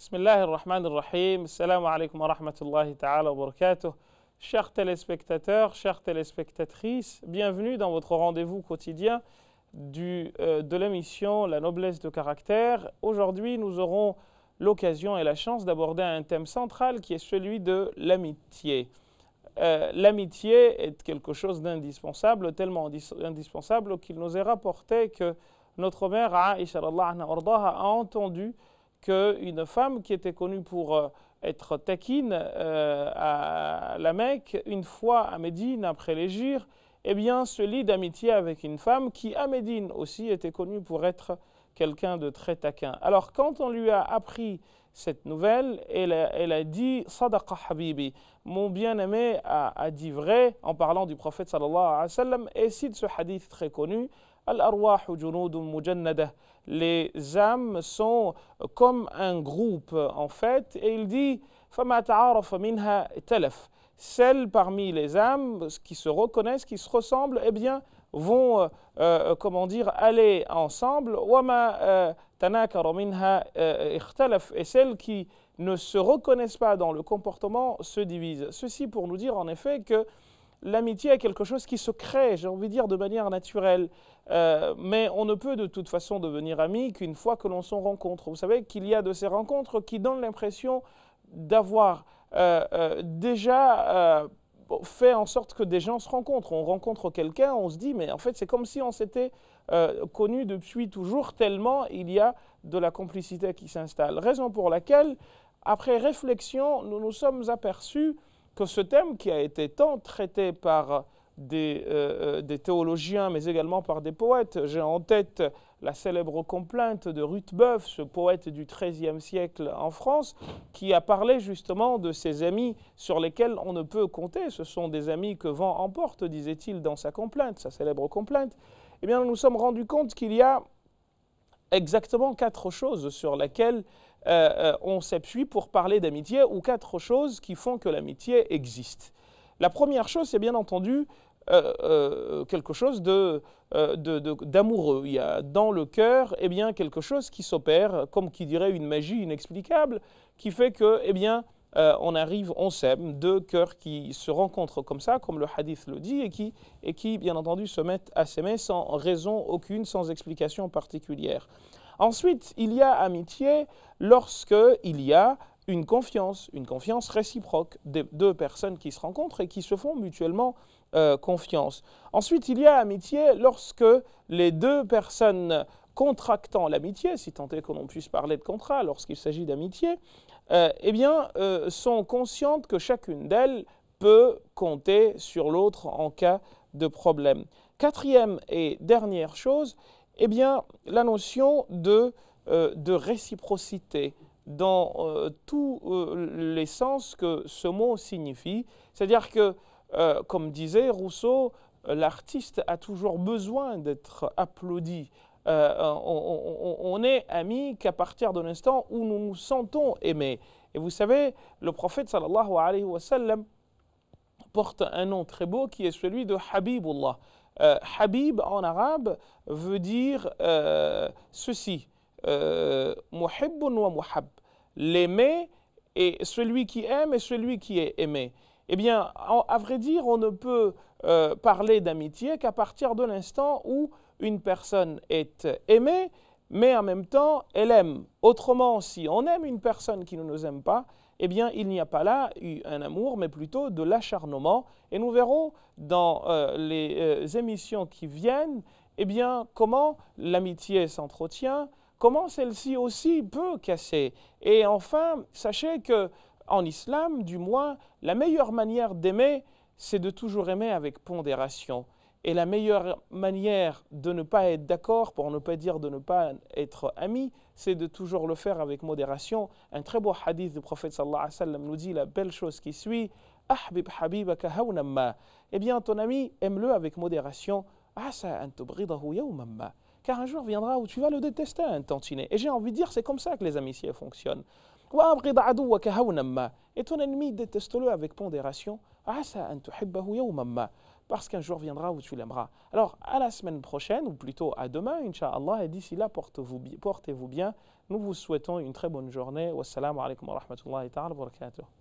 بسم الله الرحمن الرحيم السلام عليكم ورحمة الله Chers téléspectateurs, chères téléspectatrices, bienvenue dans votre rendez-vous quotidien du, euh, de l'émission La noblesse de caractère. Aujourd'hui, nous aurons l'occasion et la chance d'aborder un thème central qui est celui de l'amitié. Euh, l'amitié est quelque chose d'indispensable, tellement indispensable qu'il nous est rapporté que notre mère Aïcha a entendu qu'une femme qui était connue pour euh, être taquine euh, à la Mecque, une fois à Médine, après les eh bien, se lie d'amitié avec une femme qui, à Médine aussi, était connue pour être quelqu'un de très taquin. Alors, quand on lui a appris cette nouvelle, elle a, dit Sadaqa Habibi, mon bien-aimé a, dit vrai en parlant du prophète sallallahu alayhi wa sallam, et cite ce hadith très connu les âmes sont comme un groupe en fait et il dit celles parmi les âmes qui se reconnaissent, qui se ressemblent, eh bien, vont, euh, euh, comment dire, aller ensemble. Euh, et celles qui ne se reconnaissent pas dans le comportement se divisent. Ceci pour nous dire en effet que l'amitié est quelque chose qui se crée, j'ai envie de dire, de manière naturelle. Euh, mais on ne peut de toute façon devenir ami qu'une fois que l'on s'en rencontre. Vous savez qu'il y a de ces rencontres qui donnent l'impression d'avoir euh, euh, déjà fait en sorte que des gens se rencontrent. On rencontre quelqu'un, on se dit, mais en fait, c'est comme si on s'était connu depuis toujours, tellement il y a de la complicité qui s'installe. Raison pour laquelle, après réflexion, nous nous sommes aperçus que ce thème qui a été tant traité par euh, euh, des, théologiens, mais également par des poètes, j'ai en tête la célèbre complainte de Rutebeuf, ce poète du XIIIe siècle en France, qui a parlé justement de ses amis sur lesquels on ne peut compter. Ce sont des amis que vent emporte, disait-il dans sa complainte, sa célèbre complainte. Eh bien, nous nous sommes rendus compte qu'il y a exactement quatre choses sur lesquelles euh, euh, on s'appuie pour parler d'amitié ou quatre choses qui font que l'amitié existe. La première chose, c'est bien entendu euh, quelque chose de, d'amoureux. Il y a dans le cœur eh bien, quelque chose qui s'opère, comme qui dirait une magie inexplicable, qui fait que eh bien, euh, on arrive, on s'aime, deux cœurs qui se rencontrent comme ça, comme le hadith le dit, et qui, bien entendu, se mettent à s'aimer sans raison aucune, sans explication particulière. Ensuite, il y a amitié lorsque il y a une confiance, une confiance réciproque des deux personnes qui se rencontrent et qui se font mutuellement euh, confiance. Ensuite, il y a amitié lorsque les deux personnes contractant l'amitié, si tant est que l'on puisse parler de contrat lorsqu'il s'agit d'amitié, euh, eh bien, euh, sont conscientes que chacune d'elles peut compter sur l'autre en cas de problème. Quatrième et dernière chose, eh bien, la notion de, euh, de réciprocité dans tous les sens que ce mot signifie. C'est-à-dire que, comme disait Rousseau, l'artiste a toujours besoin d'être applaudi, euh, on, est amis qu'à partir de l'instant où nous nous sentons aimés. Et vous savez, le prophète sallallahu alayhi wa sallam porte un nom très beau qui est celui de Habibullah. Euh, Habib en arabe veut dire euh, ceci Muhibbun wa l'aimer et celui qui aime et celui qui est aimé. Eh bien, à vrai dire, on ne peut parler d'amitié qu'à partir de l'instant où une personne est aimée, mais en même temps, elle aime. Autrement, si on aime une personne qui ne nous aime pas, eh bien, il n'y a pas là eu un amour, mais plutôt de l'acharnement. Et nous verrons dans euh, les euh, émissions qui viennent, eh bien, comment l'amitié s'entretient, comment celle-ci aussi peut casser. Et enfin, sachez que en islam, du moins, la meilleure manière d'aimer, c'est de toujours aimer avec pondération. Et la meilleure manière de ne pas être d'accord, pour ne pas dire de ne pas être ami, c'est de toujours le faire avec modération. Un très beau hadith du prophète sallallahu alayhi wa sallam nous dit la belle chose qui suit Ahbib habibaka hawnamma. Eh bien, ton ami, aime-le avec modération. Asa an Car un jour viendra où tu vas le détester un tantinet. Et j'ai envie de dire, c'est comme ça que les amitiés fonctionnent. Et ton ennemi, déteste-le avec pondération. Asa an parce qu'un jour viendra où tu l'aimeras. Alors, à la semaine prochaine, ou plutôt à demain, Inch'Allah, et d'ici là, portez-vous bien. Nous vous souhaitons une très bonne journée. Wassalamu alaikum wa rahmatullahi wa barakatuh.